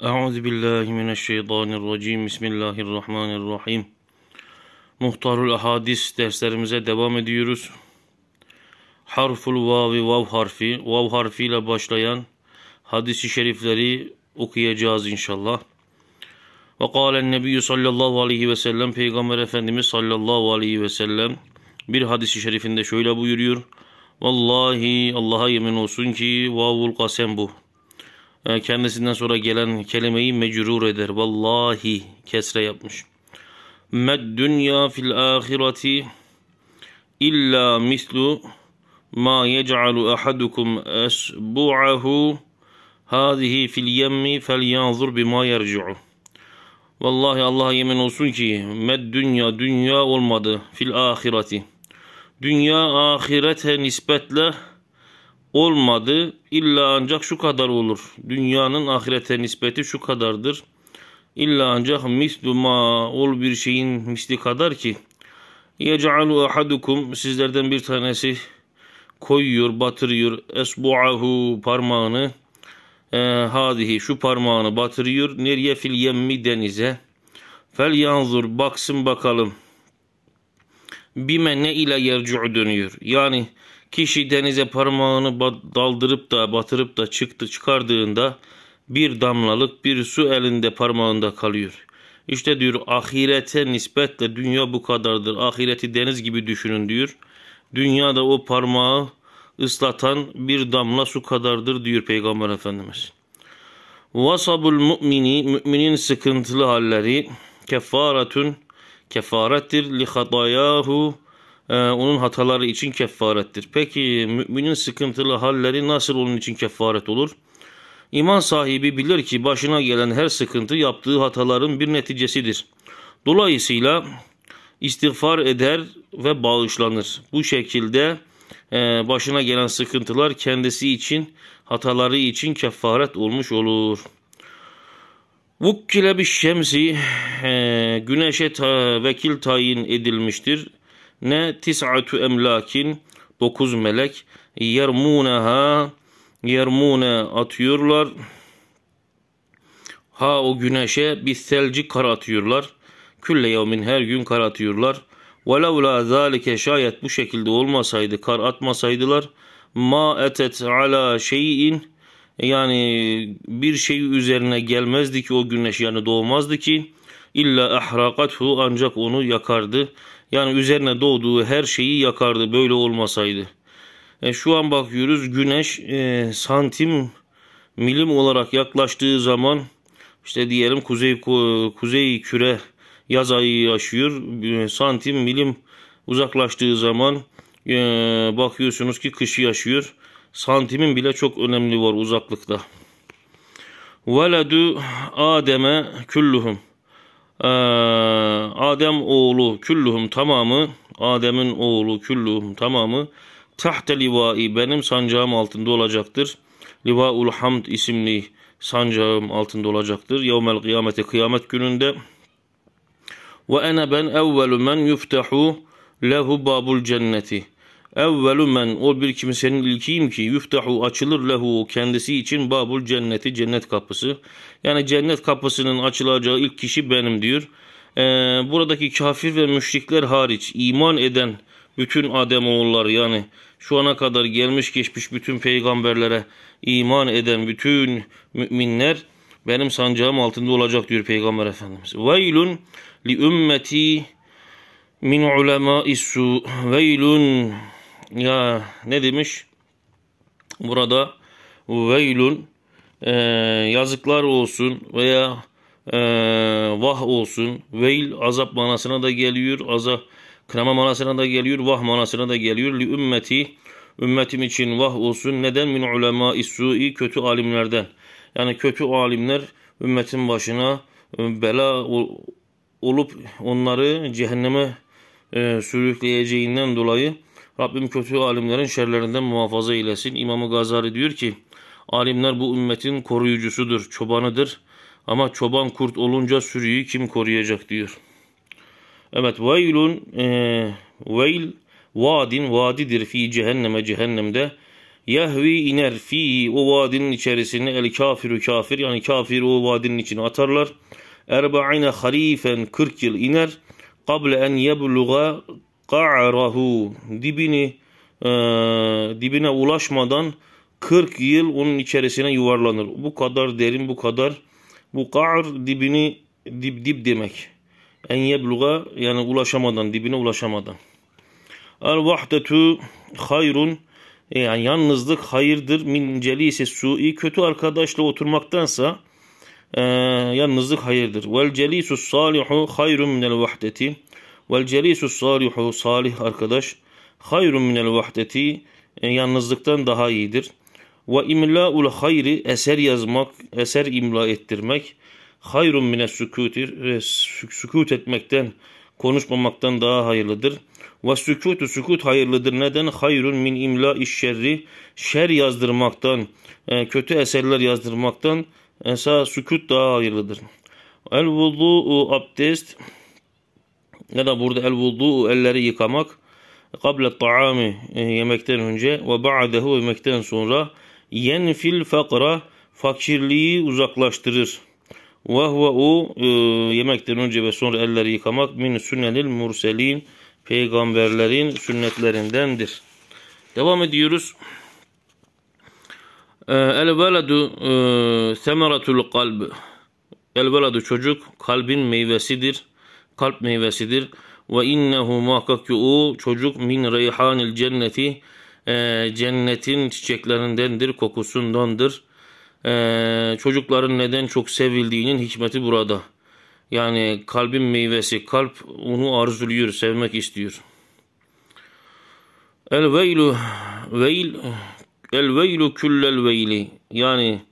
Euzu billahi mineşşeytanirracim. Bismillahirrahmanirrahim. Muhtarul Ahadis derslerimize devam ediyoruz. Harful vavi vav harfi, vav harfiyle başlayan hadisi şerifleri okuyacağız inşallah. Ve kâlen nebiyyü sallallahu aleyhi ve sellem Peygamber Efendimiz sallallahu aleyhi ve sellem bir hadisi şerifinde şöyle buyuruyor. Vallahi Allah'a yemin olsun ki vavul kasem bu. Ee, kendisinden sonra gelen kelimeyi mecrur eder. Vallahi kesre yapmış. Med dünya fil ahireti illa mislu ma yec'alu ahadukum esbu'ahu hadihi fil yemmi fel yanzur bima yerci'u. Vallahi Allah'a yemin olsun ki med dünya dünya olmadı fil ahireti. Dünya ahirete nispetle olmadı illa ancak şu kadar olur. Dünyanın ahirete nispeti şu kadardır. İlla ancak mislu ol bir şeyin misli kadar ki yec'alu ahadukum sizlerden bir tanesi koyuyor, batırıyor esbu'ahu parmağını e, hadihi şu parmağını batırıyor nereye fil yemmi denize fel yanzur baksın bakalım bime ne ile yercu dönüyor yani Kişi denize parmağını daldırıp da batırıp da çıktı çıkardığında bir damlalık bir su elinde parmağında kalıyor. İşte diyor ahirete nispetle dünya bu kadardır. Ahireti deniz gibi düşünün diyor. Dünya da o parmağı ıslatan bir damla su kadardır diyor Peygamber Efendimiz. Vasabul mu'mini müminin sıkıntılı halleri kefaretun kefarettir li hatayahu ee, onun hataları için keffaret'tir. Peki müminin sıkıntılı halleri nasıl onun için keffaret olur? İman sahibi bilir ki başına gelen her sıkıntı yaptığı hataların bir neticesidir. Dolayısıyla istiğfar eder ve bağışlanır. Bu şekilde e, başına gelen sıkıntılar kendisi için, hataları için keffaret olmuş olur. Vukkile bir şemsi e, güneşe vekil tayin edilmiştir ne tis'atu emlakin 9 melek yermuneha yermune atıyorlar. Ha o güneşe bir selci kar atıyorlar. Külle yevmin her gün kar atıyorlar. Velevla zalike şayet bu şekilde olmasaydı kar atmasaydılar. Ma etet ala şeyin yani bir şey üzerine gelmezdi ki o güneş yani doğmazdı ki İlla ahrakathu ancak onu yakardı. Yani üzerine doğduğu her şeyi yakardı böyle olmasaydı. E, şu an bakıyoruz güneş e, santim milim olarak yaklaştığı zaman işte diyelim kuzey kuzey küre yaz ayı yaşıyor. E, santim milim uzaklaştığı zaman e, bakıyorsunuz ki kışı yaşıyor. Santimin bile çok önemli var uzaklıkta. Veledu Adem'e küllühüm. Ee, Adem oğlu küllühüm tamamı Adem'in oğlu küllühüm tamamı tahte livai benim sancağım altında olacaktır. Livaul Hamd isimli sancağım altında olacaktır. Yevmel kıyamete kıyamet gününde ve ene ben evvelu men yuftahu lehu babul cenneti. Evvelu men o bir kimsenin ilkiyim ki yuftahu açılır lehu kendisi için babul cenneti cennet kapısı. Yani cennet kapısının açılacağı ilk kişi benim diyor. Ee, buradaki kafir ve müşrikler hariç iman eden bütün adem Ademoğulları yani şu ana kadar gelmiş geçmiş bütün peygamberlere iman eden bütün müminler benim sancağım altında olacak diyor Peygamber Efendimiz. Veylun li ümmeti min ulemâ isu, veylun ya ne demiş? Burada veylun e, yazıklar olsun veya e, vah olsun. Veil azap manasına da geliyor. Azap kınama manasına da geliyor. Vah manasına da geliyor. Li ümmeti ümmetim için vah olsun. Neden? Min ulema isui kötü alimlerden. Yani kötü alimler ümmetin başına e, bela olup onları cehenneme e, sürükleyeceğinden dolayı Rabbim kötü alimlerin şerlerinden muhafaza eylesin. İmam-ı Gazali diyor ki alimler bu ümmetin koruyucusudur, çobanıdır. Ama çoban kurt olunca sürüyü kim koruyacak diyor. Evet veylun e, veyl vadin vadidir fi cehenneme cehennemde yehvi iner fi o vadinin içerisine el kafiru kafir yani kafir o vadinin içine atarlar. Erba'ine harifen 40 yıl iner. Kable en yebluğa ka'rahu dibini e, dibine ulaşmadan 40 yıl onun içerisine yuvarlanır. Bu kadar derin, bu kadar bu ka'r dibini dip dip demek. En yebluga yani ulaşamadan, dibine ulaşamadan. El vahdetu hayrun e, yani yalnızlık hayırdır min celise su'i kötü arkadaşla oturmaktansa e, yalnızlık hayırdır. Vel celisus salihu hayrun minel vahdeti Vel celisu salihu salih arkadaş hayrun minel vahdeti e, yalnızlıktan daha iyidir. Ve imlaul hayri eser yazmak, eser imla ettirmek hayrun mine sükutir, e, sükut etmekten, konuşmamaktan daha hayırlıdır. Ve sükutu sükut hayırlıdır. Neden? Hayrun min imla iş şerri, şer yazdırmaktan, e, kötü eserler yazdırmaktan, esa sükut daha hayırlıdır. El vudu'u abdest, ya da burada el vudu elleri yıkamak kable taami e, yemekten önce ve ba'dehu yemekten sonra yenfil fakra fakirliği uzaklaştırır. Ve huve o e, yemekten önce ve sonra elleri yıkamak min sünnelil murselin peygamberlerin sünnetlerindendir. Devam ediyoruz. E, el veledu semeratul kalb. El veledu çocuk kalbin meyvesidir kalp meyvesidir. Ve innehu muhakkak ki o çocuk min reyhanil cenneti e, cennetin çiçeklerindendir, kokusundandır. E, çocukların neden çok sevildiğinin hikmeti burada. Yani kalbin meyvesi, kalp onu arzuluyor, sevmek istiyor. El veylu veil el veylu küllel veyli yani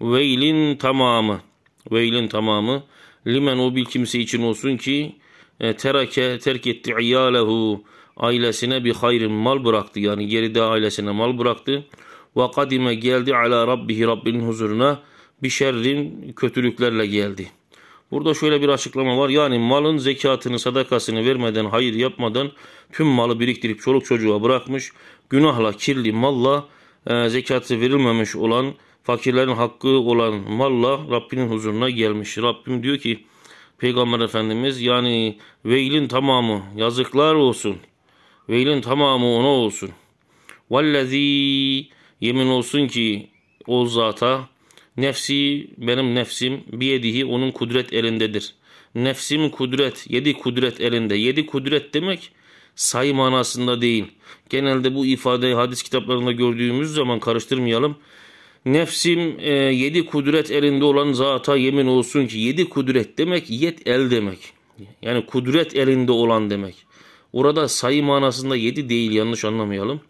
veylin tamamı veylin tamamı Limen o bir kimse için olsun ki e, terake terk etti iyalehu ailesine bir hayrın mal bıraktı. Yani geride ailesine mal bıraktı. Ve kadime geldi ala rabbihi Rabbinin huzuruna bir şerrin kötülüklerle geldi. Burada şöyle bir açıklama var. Yani malın zekatını, sadakasını vermeden, hayır yapmadan tüm malı biriktirip çoluk çocuğa bırakmış, günahla, kirli malla e, zekatı verilmemiş olan fakirlerin hakkı olan malla Rabbinin huzuruna gelmiş. Rabbim diyor ki Peygamber Efendimiz yani veilin tamamı yazıklar olsun. Veilin tamamı ona olsun. Vellezî yemin olsun ki o zata nefsi benim nefsim bir biyedihi onun kudret elindedir. Nefsim kudret, yedi kudret elinde. Yedi kudret demek sayı manasında değil. Genelde bu ifade hadis kitaplarında gördüğümüz zaman karıştırmayalım. Nefsim e, yedi kudret elinde olan zata yemin olsun ki yedi kudret demek yet el demek. Yani kudret elinde olan demek. Orada sayı manasında yedi değil yanlış anlamayalım.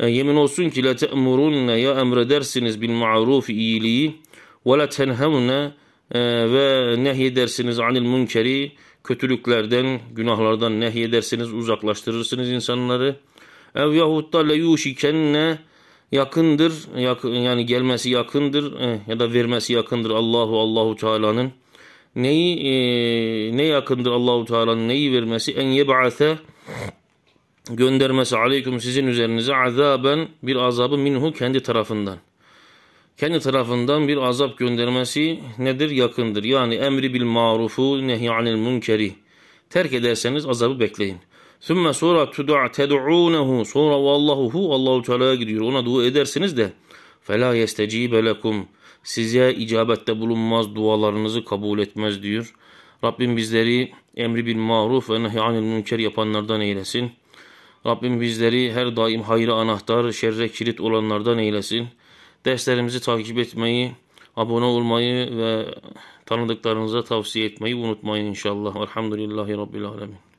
E, yemin olsun ki la te'murunne ya emredersiniz bil ma'ruf iyiliği ve la tenhevne e, ve nehyedersiniz anil münkeri kötülüklerden, günahlardan nehyedersiniz, uzaklaştırırsınız insanları. Ev yahutta le yuşikenne yakındır. Yakın, yani gelmesi yakındır e, ya da vermesi yakındır Allahu Allahu Teala'nın. Neyi e, ne yakındır Allahu Teala'nın neyi vermesi en yeb'ase göndermesi aleyküm sizin üzerinize azaben bir azabı minhu kendi tarafından. Kendi tarafından bir azap göndermesi nedir? Yakındır. Yani emri bil marufu nehi anil münkeri. Terk ederseniz azabı bekleyin. Sümme sonra tud'a ted'ûnehu sonra vallahu hu Allahu Teala'ya gidiyor. Ona dua edersiniz de fela yestecibe lekum size icabette bulunmaz dualarınızı kabul etmez diyor. Rabbim bizleri emri bil maruf ve nehy anil münker yapanlardan eylesin. Rabbim bizleri her daim hayra anahtar, şerre kilit olanlardan eylesin. Derslerimizi takip etmeyi, abone olmayı ve tanıdıklarınıza tavsiye etmeyi unutmayın inşallah. Elhamdülillahi Rabbil Alemin.